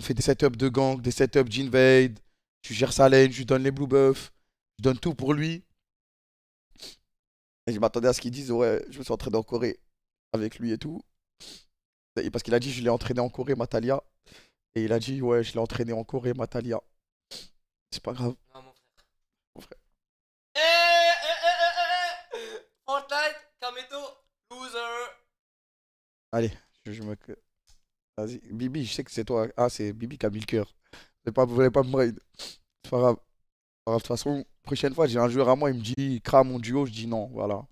On fait des setups de gang, des setups d'invade. tu gères sa lane, je lui donne les blue buffs, je donne tout pour lui. Et je m'attendais à ce qu'ils disent, ouais, je me suis entraîné en Corée avec lui et tout. parce qu'il a dit, je l'ai entraîné en Corée, Matalia. Et il a dit, ouais, je l'ai entraîné en Corée, Matalia. C'est pas grave. Non, mon frère. Mon frère. Eh, eh, eh, Kameto, Allez, je, je me. Vas-y, Bibi, je sais que c'est toi. Ah, c'est Bibi qui a mis le cœur. vous voulez pas me raid. C'est pas grave. De toute façon, prochaine fois, j'ai un joueur à moi, il me dit, crame mon duo, je dis non, voilà.